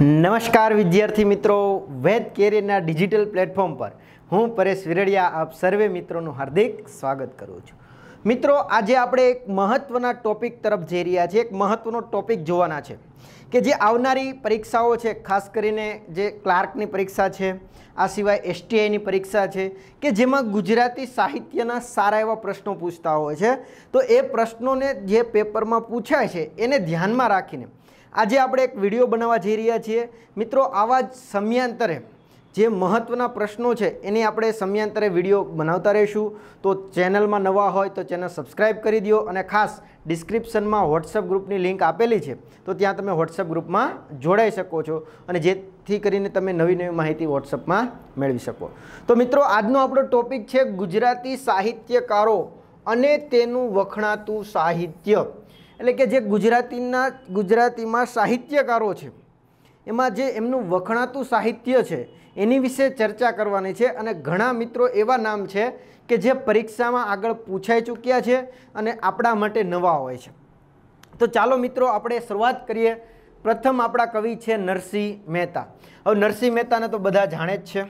નમસ્કાર વિદ્યાર્થી મિત્રો વેદ કેરિયરના ડિજિટલ પ્લેટફોર્મ પર હું પરેશ વિરડિયા આપ સર્વે મિત્રોનું હાર્દિક સ્વાગત કરું છું મિત્રો આજે આપણે એક મહત્ત્વના ટોપિક તરફ જઈ રહ્યા છીએ એક મહત્ત્વનો ટોપિક જોવાના છે કે જે આવનારી પરીક્ષાઓ છે ખાસ કરીને જે ક્લાર્કની પરીક્ષા છે આ સિવાય એસટીઆઈની પરીક્ષા છે કે જેમાં ગુજરાતી સાહિત્યના સારા એવા પ્રશ્નો પૂછતા હોય છે તો એ પ્રશ્નોને જે પેપરમાં પૂછાય છે એને ધ્યાનમાં રાખીને આજે આપણે એક વિડીયો બનાવવા જઈ રહ્યા છીએ મિત્રો આવા જ સમયાંતરે જે મહત્ત્વના પ્રશ્નો છે એની આપણે સમયાંતરે વિડીયો બનાવતા રહીશું તો ચેનલમાં નવા હોય તો ચેનલ સબસ્ક્રાઈબ કરી દો અને ખાસ ડિસ્ક્રિપ્શનમાં વોટ્સઅપ ગ્રુપની લિંક આપેલી છે તો ત્યાં તમે વોટ્સઅપ ગ્રુપમાં જોડાઈ શકો છો અને જેથી કરીને તમે નવી નવી માહિતી વોટ્સઅપમાં મેળવી શકો તો મિત્રો આજનો આપણો ટોપિક છે ગુજરાતી સાહિત્યકારો અને તેનું વખણાતું સાહિત્ય એટલે કે જે ગુજરાતીના ગુજરાતીમાં સાહિત્યકારો છે એમાં જે એમનું વખણાતું સાહિત્ય છે એની વિશે ચર્ચા કરવાની છે અને ઘણા મિત્રો એવા નામ છે કે જે પરીક્ષામાં આગળ પૂછાઈ ચૂક્યા છે અને આપણા માટે નવા હોય છે તો ચાલો મિત્રો આપણે શરૂઆત કરીએ પ્રથમ આપણા કવિ છે નરસિંહ મહેતા હવે નરસિંહ મહેતાને તો બધા જાણે જ છે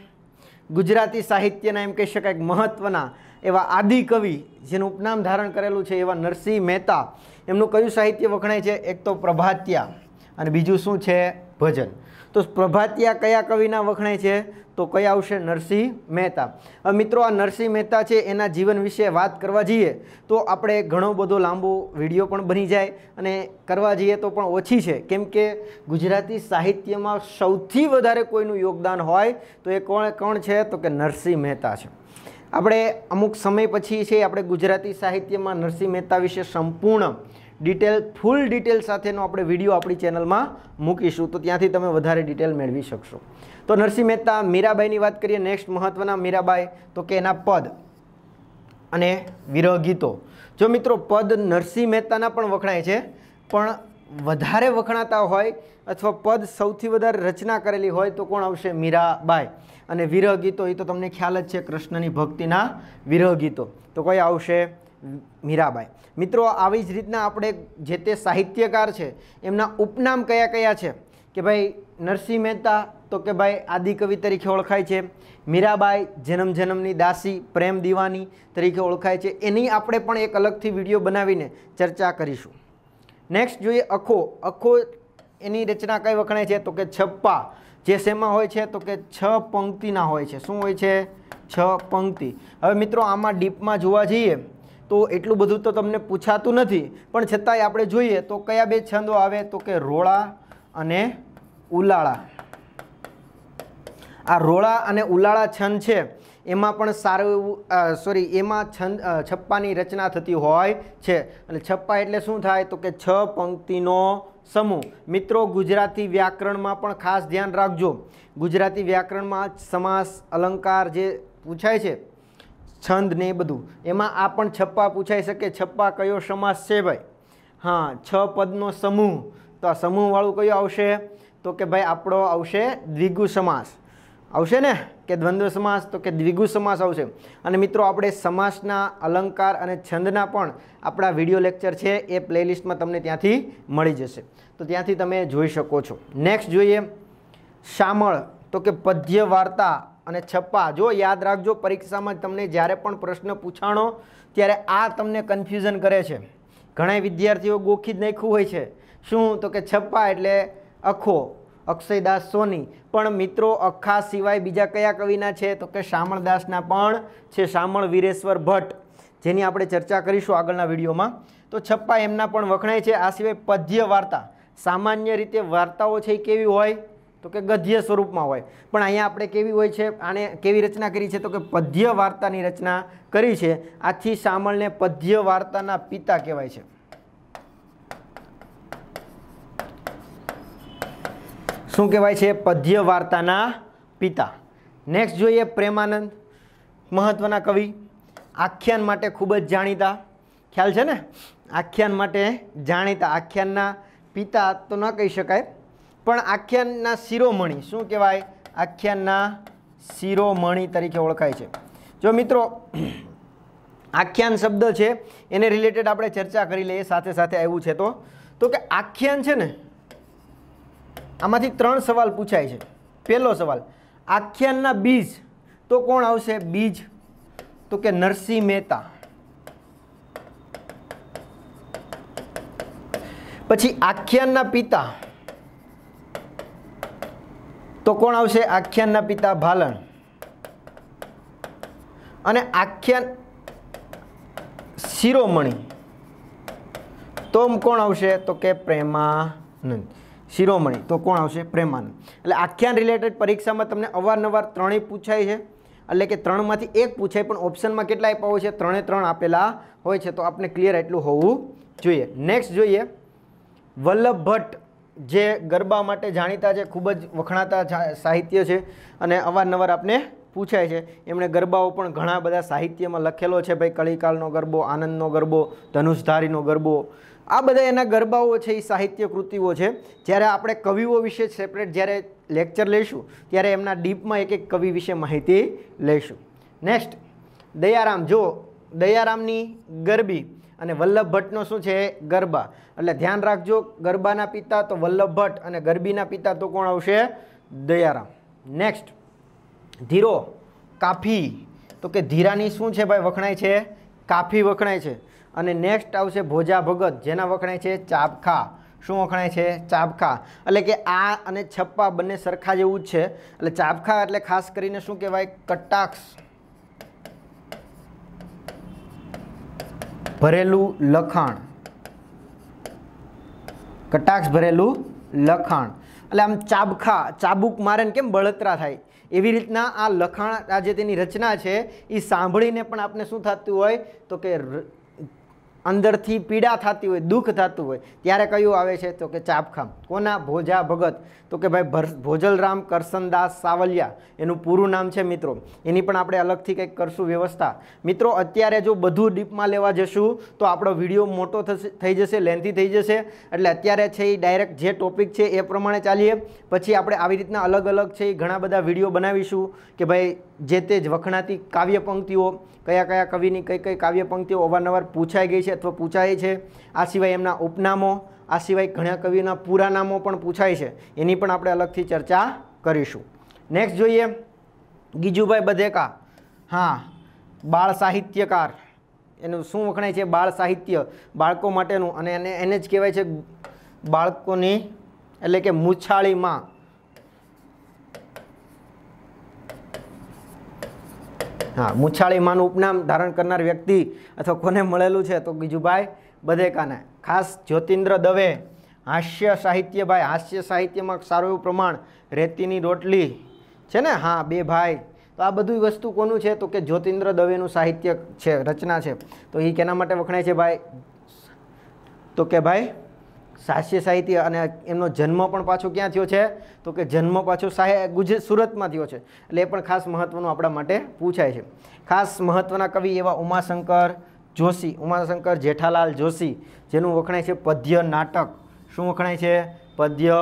ગુજરાતી સાહિત્યના એમ કહી શકાય મહત્ત્વના એવા આદિકવિ જેનું ઉપનામ ધારણ કરેલું છે એવા નરસિંહ મહેતા એમનું કયું સાહિત્ય વખણાય છે એક તો પ્રભાત્યા અને બીજું શું છે ભજન તો પ્રભાતિયા કયા કવિના વખણાય છે તો કયા આવશે નરસિંહ મહેતા મિત્રો આ નરસિંહ મહેતા છે એના જીવન વિશે વાત કરવા જઈએ તો આપણે ઘણો બધો લાંબો વિડીયો પણ બની જાય અને કરવા જઈએ તો પણ ઓછી છે કેમ કે ગુજરાતી સાહિત્યમાં સૌથી વધારે કોઈનું યોગદાન હોય તો એ કોણ કોણ છે તો કે નરસિંહ મહેતા છે આપણે અમુક સમય પછી છે આપણે ગુજરાતી સાહિત્યમાં નરસિંહ મહેતા વિશે સંપૂર્ણ ડિટેલ ફૂલ ડિટેલ સાથેનો આપણે વિડીયો આપણી ચેનલમાં મૂકીશું તો ત્યાંથી તમે વધારે ડિટેલ મેળવી શકશો તો નરસિંહ મહેતા મીરાબાઈની વાત કરીએ નેક્સ્ટ મહત્વના મીરાબાઈ તો કે એના પદ અને વિરહ ગીતો જો મિત્રો પદ નરસિંહ મહેતાના પણ વખણાય છે પણ વધારે વખણાતા હોય અથવા પદ સૌથી વધારે રચના કરેલી હોય તો કોણ આવશે મીરાબાઈ અને વિરહ ગીતો એ તો તમને ખ્યાલ જ છે કૃષ્ણની ભક્તિના વિરહ ગીતો તો કોઈ આવશે મીરાબાઈ મિત્રો આવી જ રીતના આપણે જે તે સાહિત્યકાર છે એમના ઉપનામ કયા કયા છે કે ભાઈ નરસિંહ મહેતા તો કે ભાઈ આદિકવિ તરીકે ઓળખાય છે મીરાબાઈ જન્મ જન્મની દાસી પ્રેમ દીવાની તરીકે ઓળખાય છે એની આપણે પણ એક અલગથી વિડીયો બનાવીને ચર્ચા કરીશું નેક્સ્ટ જોઈએ અખો અખો એની રચના કઈ વખણાય છે તો કે છપ્પા જે શેમાં હોય છે તો કે છ પંક્તિના હોય છે શું હોય છે છ પંક્તિ હવે મિત્રો આમાં ડીપમાં જોવા જઈએ તો એટલું બધું તો તમને પૂછાતું નથી પણ છતાંય આપણે જોઈએ તો કયા બે છંદો આવે તો કે રોળા અને ઉલાળા આ રોળા અને ઉલાળા છંદ છે એમાં પણ સારું એવું સોરી એમાં છંદ છપ્પાની રચના થતી હોય છે અને છપ્પા એટલે શું થાય તો કે છ પંક્તિનો સમૂહ મિત્રો ગુજરાતી વ્યાકરણમાં પણ ખાસ ધ્યાન રાખજો ગુજરાતી વ્યાકરણમાં સમાસ અલંકાર જે પૂછાય છે છંદ ને એ બધું એમાં આ પણ છપ્પા પૂછાઈ શકે છપ્પા કયો સમાસ છે ભાઈ હા છ પદનો સમૂહ તો આ સમૂહવાળું કયો આવશે તો કે ભાઈ આપણો આવશે દ્વિગુ સમાસ આવશે ને કે દ્વંદ્વ સમાસ તો કે દ્વિગુ સમાસ આવશે અને મિત્રો આપણે સમાસના અલંકાર અને છંદના પણ આપણા વિડીયો લેક્ચર છે એ પ્લેલિસ્ટમાં તમને ત્યાંથી મળી જશે તો ત્યાંથી તમે જોઈ શકો છો નેક્સ્ટ જોઈએ શામળ તો કે પદ્ય વાર્તા અને છપ્પા જો યાદ રાખજો પરીક્ષામાં તમને જ્યારે પણ પ્રશ્ન પૂછાણો ત્યારે આ તમને કન્ફ્યુઝન કરે છે ઘણા વિદ્યાર્થીઓ ગોખી જ નાખ્યું હોય છે શું તો કે છપ્પા એટલે અખો અક્ષયદાસ સોની પણ મિત્રો અખા સિવાય બીજા કયા કવિના છે તો કે શામળદાસના પણ છે શામળ વીરેશ્વર ભટ્ટ જેની આપણે ચર્ચા કરીશું આગળના વિડીયોમાં તો છપ્પા એમના પણ વખણાય છે આ સિવાય પદ્ય વાર્તા સામાન્ય રીતે વાર્તાઓ છે એ કેવી હોય તો કે ગદ્ય સ્વરૂપમાં હોય પણ અહીંયા આપણે કેવી હોય છે આને કેવી રચના કરી છે તો કે પદ્ય વાર્તાની રચના કરી છે આથી શામળને પદ્ય વાર્તાના પિતા કહેવાય છે શું કહેવાય છે પદ્ય વાર્તાના પિતા નેક્સ્ટ જોઈએ પ્રેમાનંદ મહત્ત્વના કવિ આખ્યાન માટે ખૂબ જ જાણીતા ખ્યાલ છે ને આખ્યાન માટે જાણીતા આખ્યાનના પિતા તો ન કહી શકાય પણ આખ્યાનના શિરોમણી શું કહેવાય આખ્યાનના શિરોમણી તરીકે ઓળખાય છે જો મિત્રો આખ્યાન શબ્દ છે એને રિલેટેડ આપણે ચર્ચા કરી લઈએ સાથે સાથે આવ્યું છે તો તો કે આખ્યાન છે ને આમાંથી ત્રણ સવાલ પૂછાય છે પહેલો સવાલ આખ્યાનના બીજ તો કોણ આવશે બીજ તો કે નરસિંહ મહેતા પછી આખ્યાનના પિતા તો કોણ આવશે આખ્યાનના પિતા ભાલણ અને આખ્યાન શિરોમણી તો કોણ આવશે તો કે પ્રેમાનંદ શિરોમણી તો કોણ આવશે પ્રેમાનંદ એટલે આખ્યાન રિલેટેડ પરીક્ષામાં તમને અવારનવાર ત્રણેય પૂછાય છે એટલે કે ત્રણમાંથી એક પૂછાય પણ ઓપ્શનમાં કેટલા આપ્યા હોય છે ત્રણે ત્રણ આપેલા હોય છે તો આપણે ક્લિયર એટલું હોવું જોઈએ નેક્સ્ટ જોઈએ વલ્લભ ભટ્ટ જે ગરબા માટે જાણીતા છે ખૂબ જ વખણાતા સાહિત્ય છે અને અવારનવાર આપણે પૂછાય છે એમણે ગરબાઓ પણ ઘણા બધા સાહિત્યમાં લખેલો છે ભાઈ કળીકાલનો ગરબો આનંદનો ગરબો ધનુષધારીનો ગરબો આ બધા એના ગરબાઓ છે એ સાહિત્ય કૃતિઓ છે જ્યારે આપણે કવિઓ વિશે સેપરેટ જ્યારે લેક્ચર લઈશું ત્યારે એમના ડીપમાં એક એક કવિ વિશે માહિતી લઈશું નેક્સ્ટ દયારામ જો દયારામની ગરબી અને વલ્લભ ભટ્ટનો શું છે ગરબા એટલે ધ્યાન રાખજો ગરબાના પિતા તો વલ્લભ ભટ્ટ અને ગરબીના પિતા તો કોણ આવશે દયારામ નેક્સ્ટ ધીરો કાફી તો કે ધીરાની શું છે ભાઈ વખણાય છે કાફી વખણાય છે અને નેક્સ્ટ આવશે ભોજા ભગત જેના વખણાય છે ચાબખા શું વખણાય છે ચાબખા એટલે કે આ અને છપ્પા બંને સરખા જેવું જ છે એટલે ચાબખા એટલે ખાસ કરીને શું કહેવાય કટાક્ષ ભરેલું લખાણ કટાક્ષ ભરેલું લખાણ એટલે આમ ચાબખા ચાબુક મારે કેમ બળતરા થાય એવી રીતના આ લખાણ આ જે તેની રચના છે એ સાંભળીને પણ આપણે શું થતું હોય તો કે અંદરથી પીડા થતી હોય દુઃખ થતું હોય ત્યારે કયું આવે છે તો કે ચાપખામ કોના ભોજા ભગત તો કે ભાઈ ભોજલરામ કરસનદાસ સાવલિયા એનું પૂરું નામ છે મિત્રો એની પણ આપણે અલગથી કંઈક કરશું વ્યવસ્થા મિત્રો અત્યારે જો બધું ડીપમાં લેવા જશું તો આપણો વિડીયો મોટો થશે થઈ જશે લેન્થી થઈ જશે એટલે અત્યારે છે એ ડાયરેક્ટ જે ટોપિક છે એ પ્રમાણે ચાલીએ પછી આપણે આવી રીતના અલગ અલગ છે એ ઘણા બધા વિડીયો બનાવીશું કે ભાઈ જે તે જ વખણાતી કાવ્ય પંક્તિઓ કયા કયા કવિની કઈ કઈ કાવ્ય પંક્તિઓ અવારનવાર પૂછાઈ ગઈ છે છે અથવા પૂછાય છે આ સિવાય એમના ઉપનામો આ સિવાય ઘણા કવિઓના પૂરાનામો પણ પૂછાય છે એની પણ આપણે અલગથી ચર્ચા કરીશું નેક્સ્ટ જોઈએ ગીજુભાઈ બધેકા હા બાળ સાહિત્યકાર એનું શું વખણાય છે બાળ સાહિત્ય બાળકો માટેનું અને એને એને જ કહેવાય છે બાળકોની એટલે કે મૂછાળીમાં હા મુછાળીમાનું ઉપનામ ધારણ કરનાર વ્યક્તિ અથવા કોને મળેલું છે તો ગીજુભાઈ બધેકાને ખાસ જ્યોતિન્દ્ર દવે હાસ્ય સાહિત્યભાઈ હાસ્ય સાહિત્યમાં સારું એવું પ્રમાણ રેતીની રોટલી છે ને હા બે ભાઈ તો આ બધી વસ્તુ કોનું છે તો કે જ્યોતિન્દ્ર દવેનું સાહિત્ય છે રચના છે તો એ કેના માટે વખણાય છે ભાઈ તો કે ભાઈ હાસ્ય સાહિત્ય અને એમનો જન્મ પણ પાછો ક્યાં થયો છે તો કે જન્મ પાછો સાહેબ ગુજરાત સુરતમાં થયો છે એટલે એ પણ ખાસ મહત્ત્વનું આપણા માટે પૂછાય છે ખાસ મહત્ત્વના કવિ એવા ઉમાશંકર જોશી ઉમાશંકર જેઠાલાલ જોશી જેનું વખણાય છે પદ્ય નાટક શું વખણાય છે પદ્ય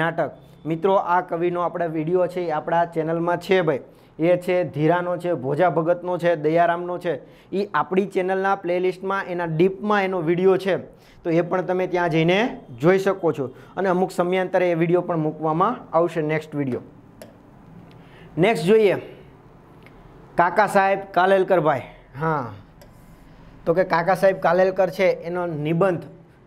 નાટક મિત્રો આ કવિનો આપણા વિડીયો છે એ આપણા ચેનલમાં છે ભાઈ એ છે ધીરાનો છે ભોજા ભગતનો છે દયારામનો છે એ આપણી ચેનલના પ્લેલિસ્ટમાં એના ડીપમાં એનો વિડીયો છે તો એ પણ તમે ત્યાં જઈને જોઈ શકો છો અને અમુક સમયાંતરે એ વિડીયો પણ મૂકવામાં આવશે નેક્સ્ટ વિડીયો નેક્સ્ટ જોઈએ કાકા સાહેબ કાલેલકરભાઈ હા તો કે કાકા સાહેબ કાલેલકર છે એનો નિબંધ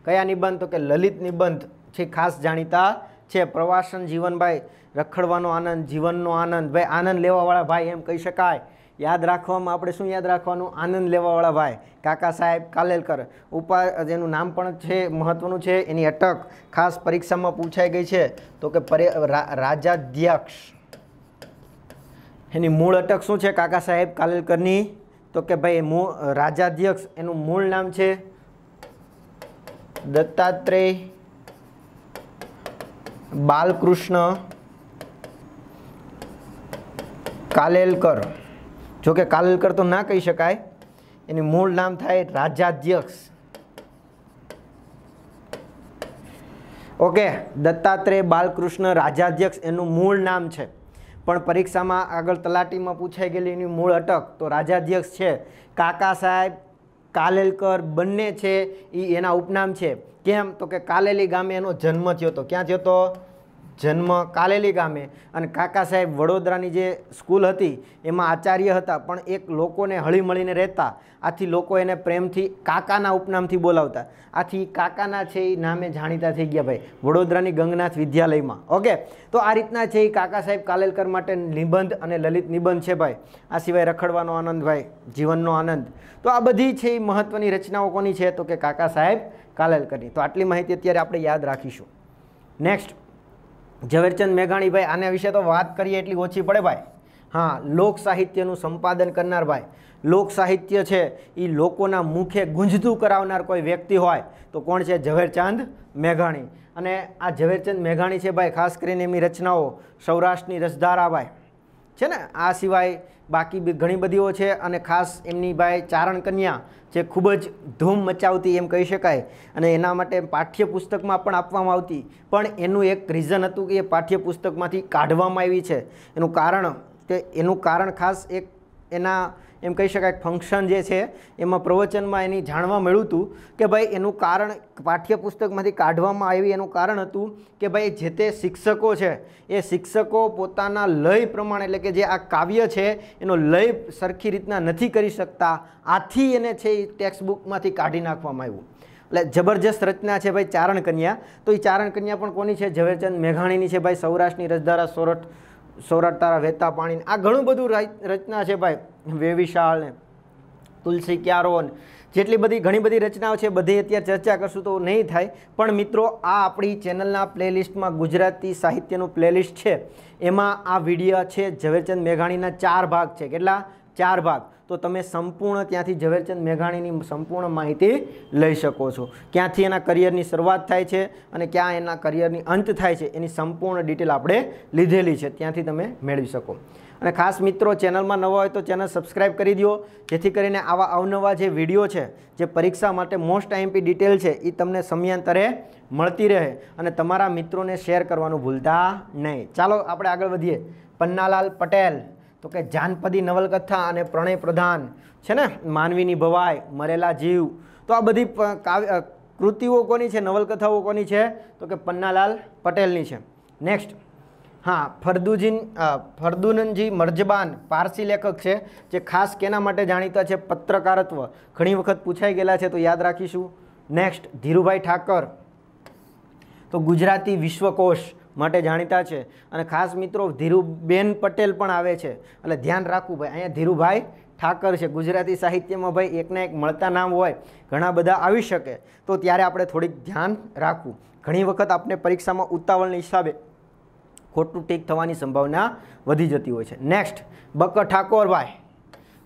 કયા નિબંધ તો કે લલિત નિબંધ છે ખાસ જાણીતા છે પ્રવાસન જીવનભાઈ રખડવાનો આનંદ જીવનનો આનંદ ભાઈ આનંદ લેવાવાળા ભાઈ એમ કહી શકાય યાદ રાખવામાં આપણે શું યાદ રાખવાનું આનંદ લેવાવાળા ભાઈ કાકા સાહેબ કાલેલકર ઉપા જેનું નામ પણ છે મહત્ત્વનું છે એની અટક ખાસ પરીક્ષામાં પૂછાઈ ગઈ છે તો કે રાજાધ્યક્ષ એની મૂળ અટક શું છે કાકા સાહેબ કાલેલકરની તો કે ભાઈ મૂળ રાજાધ્યક્ષ એનું મૂળ નામ છે દત્તાત્રેય બાલકૃષ્ણ કાલેલકર જોકે કાલેલકર તો ના કહી શકાય એનું મૂળ નામ થાય રાજાધ્યક્ષ ઓકે દત્તાત્રેય બાલકૃષ્ણ રાજાધ્યક્ષ એનું મૂળ નામ છે પણ પરીક્ષામાં આગળ તલાટીમાં પૂછાઈ ગયેલી એની મૂળ અટક તો રાજાધ્યક્ષ છે કાકા સાહેબ કાલેલકર બંને છે એ એના ઉપનામ છે કેમ તો કે કાલેલી ગામે એનો જન્મ થયો હતો ક્યાં થયો હતો જન્મ કાલેલી ગામે અને કાકા સાહેબ વડોદરાની જે સ્કૂલ હતી એમાં આચાર્ય હતા પણ એક લોકોને હળીમળીને રહેતા આથી લોકો એને પ્રેમથી કાકાના ઉપનામથી બોલાવતા આથી કાકાના છે એ નામે જાણીતા થઈ ગયા ભાઈ વડોદરાની ગંગનાથ વિદ્યાલયમાં ઓકે તો આ રીતના છે એ કાકા સાહેબ કાલેલકર માટે નિબંધ અને લલિત નિબંધ છે ભાઈ આ સિવાય રખડવાનો આનંદ ભાઈ જીવનનો આનંદ તો આ બધી છે એ મહત્ત્વની રચનાઓ કોની છે તો કે કાકા સાહેબ કાલેલકરની તો આટલી માહિતી અત્યારે આપણે યાદ રાખીશું નેક્સ્ટ ઝવેરચંદ મેઘાણીભાઈ આના વિશે તો વાત કરીએ એટલી ઓછી પડે ભાઈ હા લોક સાહિત્યનું સંપાદન કરનાર ભાઈ લોક સાહિત્ય છે એ લોકોના મુખે ગુંજતું કરાવનાર કોઈ વ્યક્તિ હોય તો કોણ છે ઝવેરચંદ મેઘાણી અને આ ઝવેરચંદ મેઘાણી છે ભાઈ ખાસ કરીને એમની રચનાઓ સૌરાષ્ટ્રની રસધારા ભાઈ છે ને આ સિવાય બાકી ઘણી બધીઓ છે અને ખાસ એમની ભાઈ ચારણ કન્યા જે ખૂબ જ ધૂમ મચાવતી એમ કહી શકાય અને એના માટે પાઠ્યપુસ્તકમાં પણ આપવામાં આવતી પણ એનું એક રીઝન હતું કે એ પાઠ્યપુસ્તકમાંથી કાઢવામાં આવી છે એનું કારણ કે એનું કારણ ખાસ એક એના એમ કહી શકાય ફંક્શન જે છે એમાં પ્રવચનમાં એની જાણવા મળ્યું હતું કે ભાઈ એનું કારણ પાઠ્યપુસ્તકમાંથી કાઢવામાં આવી એનું કારણ હતું કે ભાઈ જે તે શિક્ષકો છે એ શિક્ષકો પોતાના લય પ્રમાણે એટલે કે જે આ કાવ્ય છે એનો લય સરખી રીતના નથી કરી શકતા આથી એને છે એ ટેક્સ્ટબુકમાંથી કાઢી નાખવામાં આવ્યું એટલે જબરજસ્ત રચના છે ભાઈ ચારણ કન્યા તો એ ચારણ કન્યા પણ કોની છે ઝવેરચંદ મેઘાણીની છે ભાઈ સૌરાષ્ટ્રની રજદારા સોરઠ સૌરાષ્ટ્ર તારા વહેતા પાણી આ ઘણું બધું રચના છે ભાઈ વેવિશાળ ને તુલસી ક્યારોન જેટલી બધી ઘણી બધી રચનાઓ છે બધી અત્યારે ચર્ચા કરશું તો નહીં થાય પણ મિત્રો આ આપણી ચેનલના પ્લેલિસ્ટમાં ગુજરાતી સાહિત્યનું પ્લેલિસ્ટ છે એમાં આ વિડીયો છે ઝવેરચંદ મેઘાણીના ચાર ભાગ છે કેટલા ચાર ભાગ તો તમે સંપૂર્ણ ત્યાંથી ઝવેરચંદ મેઘાણીની સંપૂર્ણ માહિતી લઈ શકો છો ક્યાંથી એના કરિયરની શરૂઆત થાય છે અને ક્યાં એના કરિયરની અંત થાય છે એની સંપૂર્ણ ડિટેલ આપણે લીધેલી છે ત્યાંથી તમે મેળવી શકો અને ખાસ મિત્રો ચેનલમાં નવા હોય તો ચેનલ સબસ્ક્રાઈબ કરી દો જેથી કરીને આવા અવનવા જે વિડીયો છે જે પરીક્ષા માટે મોસ્ટ આઈએમપી ડિટેલ છે એ તમને સમયાંતરે મળતી રહે અને તમારા મિત્રોને શેર કરવાનું ભૂલતા નહીં ચાલો આપણે આગળ વધીએ પન્નાલાલ પટેલ તો કે જાનપદી નવલકથા અને પ્રણય પ્રધાન છે ને માનવીની ભવાય મરેલા જીવ તો આ બધી કાવ્ય કૃતિઓ કોની છે નવલકથાઓ કોની છે તો કે પન્નાલાલ પટેલની છે નેક્સ્ટ હા ફરદુજીન ફરદુનનજી મર્જબાન પારસી લેખક છે જે ખાસ કેના માટે જાણીતા છે પત્રકારત્વ ઘણી વખત પૂછાઈ ગયેલા છે તો યાદ રાખીશું નેક્સ્ટ ધીરુભાઈ ઠાકર તો ગુજરાતી વિશ્વકોશ માટે જાણીતા છે અને ખાસ મિત્રો ધીરુબેન પટેલ પણ આવે છે એટલે ધ્યાન રાખવું ભાઈ અહીંયા ધીરુભાઈ ઠાકર છે ગુજરાતી સાહિત્યમાં ભાઈ એકને એક મળતા નામ હોય ઘણા બધા આવી શકે તો ત્યારે આપણે થોડીક ધ્યાન રાખવું ઘણી વખત આપણે પરીક્ષામાં ઉતાવળની હિસાબે ખોટું ટીક થવાની સંભાવના વધી જતી હોય છે નેક્સ્ટ બકર ઠાકોર ભાઈ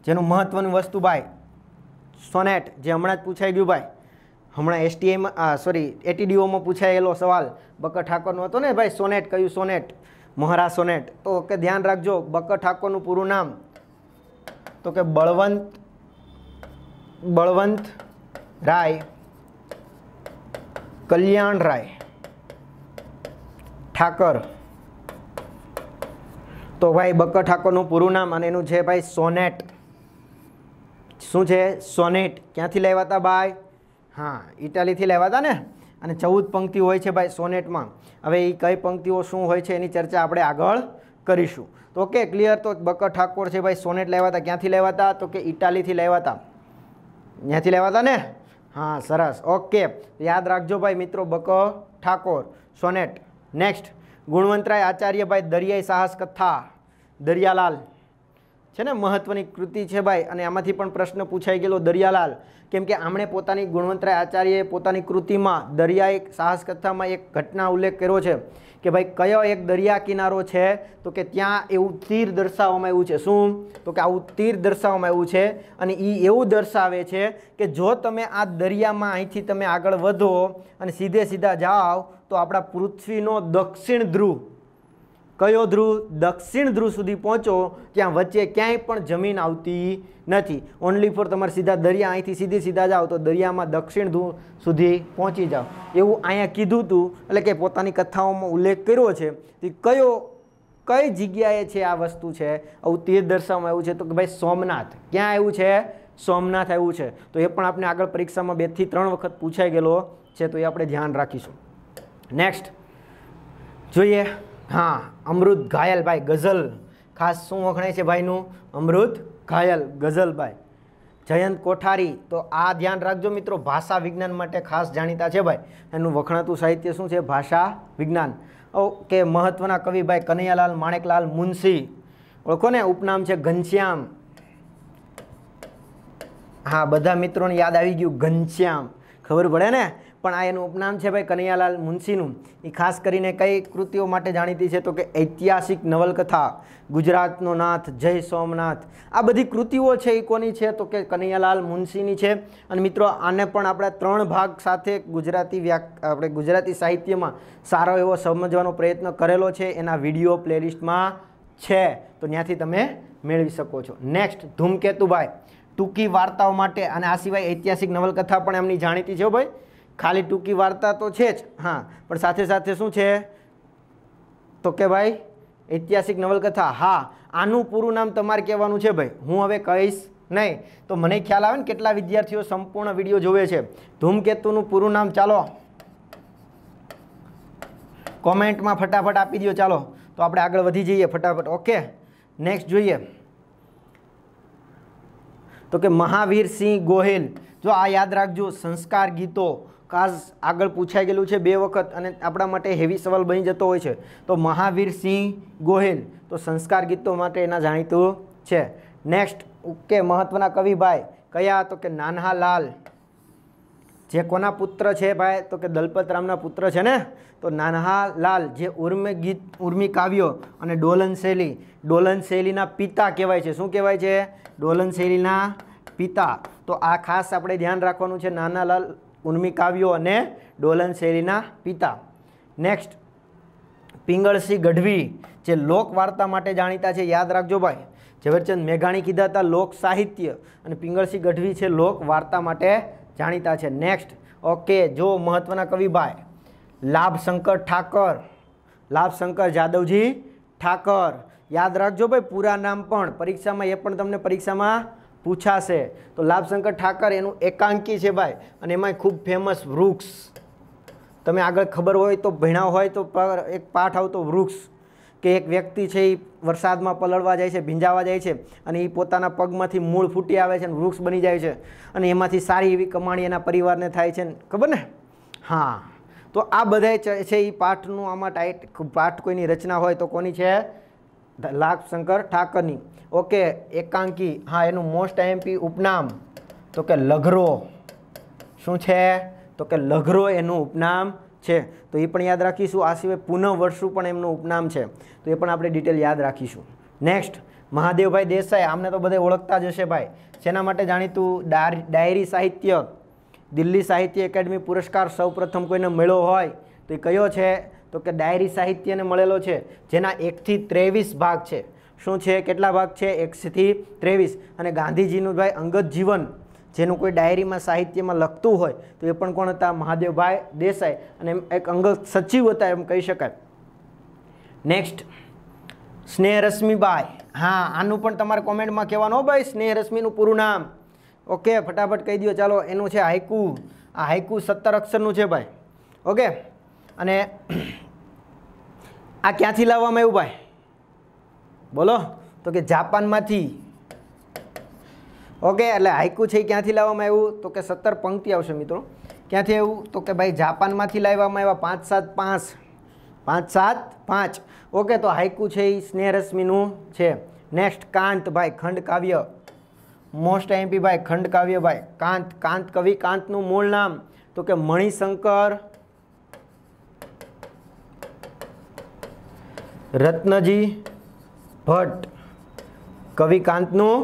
જેનું મહત્ત્વનું વસ્તુ ભાઈ સોનેટ જે હમણાં જ પૂછાઈ ગયું ભાઈ હમણાં એસટીઆઈમાં સોરી એટીડીઓમાં પૂછાયેલો સવાલ બકર ઠાકોરનો હતો ને ભાઈ સોનેટ કયું સોનેટ મહારા સોનેટ તો કે ધ્યાન રાખજો બકર ઠાકોરનું પૂરું નામ તો કે બળવંત બળવંત રાય કલ્યાણ રાય ઠાકર તો ભાઈ બકર ઠાકોરનું પૂરું નામ અને એનું છે ભાઈ સોનેટ શું છે સોનેટ ક્યાંથી લેવા હતા ભાઈ હા ઇટાલીથી લેવા હતા ને અને ચૌદ પંક્તિ હોય છે ભાઈ સોનેટમાં હવે એ કઈ પંક્તિઓ શું હોય છે એની ચર્ચા આપણે આગળ કરીશું તો ઓકે ક્લિયર તો બકર ઠાકોર છે ભાઈ સોનેટ લેવા હતા ક્યાંથી લેવાતા તો કે ઇટાલીથી લેવાતા ત્યાંથી લેવા લેવાતા ને હા સરસ ઓકે યાદ રાખજો ભાઈ મિત્રો બક ઠાકોર સોનેટ નેક્સ્ટ ગુણવંતરાય આચાર્યભાઈ દરિયાઈ સાહસ કથા દરિયાલાલ છે ને મહત્વની કૃતિ છે ભાઈ અને આમાંથી પણ પ્રશ્ન પૂછાઈ ગયેલો દરિયાલાલ કેમ કે આમણે પોતાની ગુણવંતરાય આચાર્યએ પોતાની કૃતિમાં દરિયાએ એક સાહસ કથામાં એક ઘટના ઉલ્લેખ કર્યો છે કે ભાઈ કયો એક દરિયા કિનારો છે તો કે ત્યાં એવું તીર દર્શાવવામાં આવ્યું છે શું તો કે આવું તીર દર્શાવવામાં આવ્યું છે અને એ એવું દર્શાવે છે કે જો તમે આ દરિયામાં અહીંથી તમે આગળ વધો અને સીધે સીધા જાઓ તો આપણા પૃથ્વીનો દક્ષિણ ધ્રુવ કયો ધ્રુવ દક્ષિણ ધ્રુવ સુધી પહોંચો ત્યાં વચ્ચે ક્યાંય પણ જમીન આવતી નથી ઓનલી ફોર તમારે સીધા દરિયા અહીંથી સીધી સીધા જાઓ તો દરિયામાં દક્ષિણ ધ્રુવ સુધી પહોંચી જાઓ એવું અહીંયા કીધું હતું એટલે કે પોતાની કથાઓમાં ઉલ્લેખ કર્યો છે કે કયો કઈ જગ્યાએ છે આ વસ્તુ છે આવું તે દર્શાવવામાં આવ્યું છે તો કે ભાઈ સોમનાથ ક્યાં આવ્યું છે સોમનાથ આવ્યું છે તો એ પણ આપણે આગળ પરીક્ષામાં બેથી ત્રણ વખત પૂછાઈ ગયેલો છે તો એ આપણે ધ્યાન રાખીશું નેક્સ્ટ જોઈએ હા અમૃત ઘાયલભાઈ ગઝલ ખાસ શું વખણાય છે ભાઈનું અમૃત ઘાયલ ગઝલભાઈ જયંત કોઠારી તો આ ધ્યાન રાખજો મિત્રો ભાષા વિજ્ઞાન માટે ખાસ જાણીતા છે ભાઈ એનું વખણાતું સાહિત્ય શું છે ભાષા વિજ્ઞાન ઓકે મહત્ત્વના કવિભાઈ કનૈયાલાલ માણેકલાલ મુનશી ઓળખો ને ઉપનામ છે ઘનશ્યામ હા બધા મિત્રોને યાદ આવી ગયું ઘનશ્યામ ખબર પડે ને પણ આ એનું ઉપનામ છે ભાઈ કનૈયાલાલ મુનશીનું એ ખાસ કરીને કઈ કૃતિઓ માટે જાણીતી છે તો કે ઐતિહાસિક નવલકથા ગુજરાતનો નાથ જય સોમનાથ આ બધી કૃતિઓ છે એ કોની છે તો કે કનૈયાલાલ મુનશીની છે અને મિત્રો આને પણ આપણે ત્રણ ભાગ સાથે ગુજરાતી વ્યાક આપણે ગુજરાતી સાહિત્યમાં સારો એવો સમજવાનો પ્રયત્ન કરેલો છે એના વિડીયો પ્લેલિસ્ટમાં છે તો ત્યાંથી તમે મેળવી શકો છો નેક્સ્ટ ધૂમકેતુભાઈ ટૂંકી વાર્તાઓ માટે અને આ સિવાય ઐતિહાસિક નવલકથા પણ એમની જાણીતી છે ભાઈ ખાલી ટૂંકી વાર્તા તો છે જ હા પણ સાથે સાથે શું છે તો કે ભાઈ ઐતિહાસિક નવલકથા હા આનું પૂરું નામ તમારે કહેવાનું છે ભાઈ હું હવે કહીશ નહીં તો મને ખ્યાલ આવે ને કેટલા વિદ્યાર્થીઓ સંપૂર્ણ વિડીયો જોવે છે ધૂમકેતુનું પૂરું નામ ચાલો કોમેન્ટમાં ફટાફટ આપી દો ચાલો તો આપણે આગળ વધી જઈએ ફટાફટ ઓકે નેક્સ્ટ જોઈએ તો કે મહાવીરસિંહ ગોહિલ જો આ યાદ રાખજો સંસ્કાર ગીતો કાઝ આગળ પૂછાઈ ગયેલું છે બે વખત અને આપણા માટે હેવી સવાલ બની જતો હોય છે તો મહાવીર સિંહ ગોહિલ તો સંસ્કાર ગીતો માટે એના જાણીતું છે નેક્સ્ટ ઓકે મહત્ત્વના કવિભાઈ કયા તો કે નાનહાલાલ જે કોના પુત્ર છે ભાઈ તો કે દલપત રામના પુત્ર છે ને તો નાનહાલાલ જે ઉર્મિ ગીત ઉર્મિ કાવ્યો અને ડોલન શૈલી ડોલન શૈલીના પિતા કહેવાય છે શું કહેવાય છે ડોલન શૈલીના પિતા તો આ ખાસ આપણે ધ્યાન રાખવાનું છે નાના લાલ ઉર્મી અને ડોલન શૈલીના પિતા નેક્સ્ટ પિંગળસિંહ ગઢવી જે લોકવાર્તા માટે જાણીતા છે યાદ રાખજો ભાઈ ઝવેરચંદ મેઘાણી કીધા હતા લોક સાહિત્ય અને પિંગળસિંહ ગઢવી છે લોક વાર્તા માટે જાણીતા છે નેક્સ્ટ ઓકે જો મહત્ત્વના કવિભાઈ લાભશંકર ઠાકર લાભશંકર જાદવજી ઠાકર યાદ રાખજો ભાઈ પૂરા નામ પણ પરીક્ષામાં એ પણ તમને પરીક્ષામાં પૂછાશે તો લાભશંકર ઠાકર એનું એકાંકી છે ભાઈ અને એમાંય ખૂબ ફેમસ વૃક્ષ તમે આગળ ખબર હોય તો ભણ્યા હોય તો એક પાઠ આવતો વૃક્ષ કે એક વ્યક્તિ છે એ વરસાદમાં પલળવા જાય છે ભીંજાવા જાય છે અને એ પોતાના પગમાંથી મૂળ ફૂટી આવે છે અને વૃક્ષ બની જાય છે અને એમાંથી સારી એવી કમાણી એના પરિવારને થાય છે ખબર ને હા તો આ બધા છે એ પાઠનું આમાં ટાઈટ પાઠ કોઈની રચના હોય તો કોની છે લાભશંકર ઠાકરની ઓકે એકાંકી હા એનું મોસ્ટ એમપી ઉપનામ તો કે લઘરો શું છે તો કે લઘરો એનું ઉપનામ છે તો એ પણ યાદ રાખીશું આ સિવાય પુનઃ વર્ષુ પણ એમનું ઉપનામ છે તો એ પણ આપણે ડિટેલ યાદ રાખીશું નેક્સ્ટ મહાદેવભાઈ દેસાઈ આમને તો બધે ઓળખતા જ હશે ભાઈ શેના માટે જાણીતું ડાયરી સાહિત્ય દિલ્હી સાહિત્ય એકેડમી પુરસ્કાર સૌપ્રથમ કોઈને મળ્યો હોય તો એ કયો છે તો કે ડાયરી સાહિત્યને મળેલો છે જેના એકથી ત્રેવીસ ભાગ છે શું છે કેટલા ભાગ છે એકથી ત્રેવીસ અને ગાંધીજીનું ભાઈ અંગત જીવન જેનું કોઈ ડાયરીમાં સાહિત્યમાં લખતું હોય તો એ પણ કોણ હતા મહાદેવભાઈ દેસાઈ અને એક અંગત સચિવ હતા એમ કહી શકાય નેક્સ્ટ સ્નેહરશ્મિભાઈ હા આનું પણ તમારે કોમેન્ટમાં કહેવાનું ભાઈ સ્નેહરશ્મિનું પૂરું નામ ઓકે ફટાફટ કહી દો ચાલો એનું છે હાઈકુ આ હાઈકુ સત્તર અક્ષરનું છે ભાઈ ઓકે અને આ ક્યાંથી લાવવામાં આવ્યું ભાઈ બોલો તો કે જાપાનમાંથી ઓકે એટલે હાઈકુ છે એ ક્યાંથી લાવવામાં આવ્યું તો કે સત્તર પંક્તિ આવશે મિત્રો ક્યાંથી આવ્યું તો કે ભાઈ જાપાનમાંથી લાવવામાં આવ્યા પાંચ સાત પાંચ પાંચ સાત પાંચ ઓકે તો હાઈકુ છે એ સ્નેહરશ્મિનું છે નેક્સ્ટ કાંત ભાઈ ખંડ કાવ્ય મોસ્ટ એમપી ભાઈ ખંડકાવ્ય ભાઈ કાંત કાંત કવિ કાંતનું મૂળ નામ તો કે મણિશંકર રત્નજી ભટ્ટ કવિકાંતનું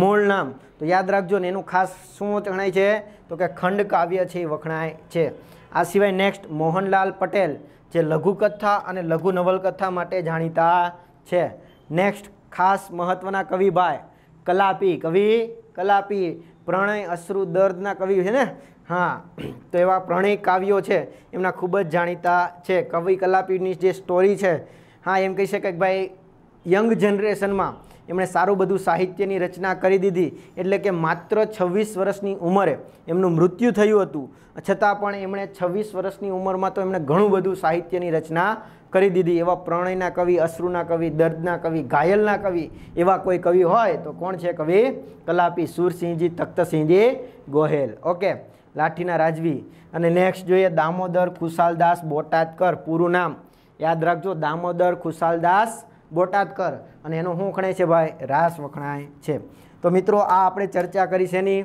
મૂળ નામ તો યાદ રાખજો ને એનું ખાસ શું જણાય છે તો કે ખંડ કાવ્ય છે એ વખણાય છે આ સિવાય નેક્સ્ટ મોહનલાલ પટેલ જે લઘુકથા અને લઘુ નવલકથા માટે જાણીતા છે નેક્સ્ટ ખાસ મહત્ત્વના કવિભાઈ કલાપી કવિ કલાપી પ્રણય અશ્રુ દર્દના કવિ છે ને હા તો એવા પ્રણય કાવ્યો છે એમના ખૂબ જ જાણીતા છે કવિ કલાપીની જે સ્ટોરી છે હા એમ કહી શકાય કે ભાઈ યંગ જનરેશનમાં એમણે સારું બધું સાહિત્યની રચના કરી દીધી એટલે કે માત્ર છવ્વીસ વર્ષની ઉંમરે એમનું મૃત્યુ થયું હતું છતાં પણ એમણે છવ્વીસ વર્ષની ઉંમરમાં તો એમણે ઘણું બધું સાહિત્યની રચના કરી દીધી એવા પ્રણયના કવિ અશ્રુના કવિ દર્દના કવિ ઘાયલના કવિ એવા કોઈ કવિ હોય તો કોણ છે કવિ કલાપી સુરસિંહજી તખ્તસિંહજી ગોહેલ ઓકે લાઠીના રાજવી અને નેક્સ્ટ જોઈએ દામોદર ખુશાલદાસ બોટાદકર પૂરું નામ યાદ રાખજો દામોદર ખુશાલદાસ બોટાદકર અને એનો શું વખણાય છે ભાઈ રાસ વખણાય છે તો મિત્રો આ આપણે ચર્ચા કરી છે એની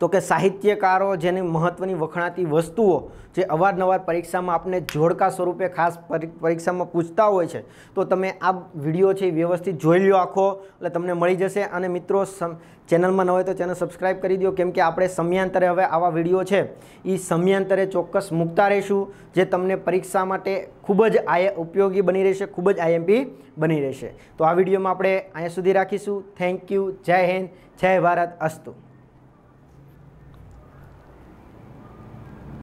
તો કે સાહિત્યકારો જેની મહત્ત્વની વખણાતી વસ્તુઓ જે અવારનવાર પરીક્ષામાં આપણે જોડકા સ્વરૂપે ખાસ પરીક્ષામાં પૂછતા હોય છે તો તમે આ વિડીયો છે એ વ્યવસ્થિત જોઈ લો આખો એટલે તમને મળી જશે અને મિત્રો ચેનલમાં ન હોય તો ચેનલ સબસ્ક્રાઈબ કરી દો કેમ કે આપણે સમયાંતરે હવે આવા વિડીયો છે એ સમયાંતરે ચોક્કસ મૂકતા રહીશું જે તમને પરીક્ષા માટે ખૂબ જ આય ઉપયોગી બની રહેશે ખૂબ જ આઈએમપી બની રહેશે તો આ વિડીયોમાં આપણે અહીંયા સુધી રાખીશું થેન્ક યુ જય હિન્દ જય ભારત અસ્તુ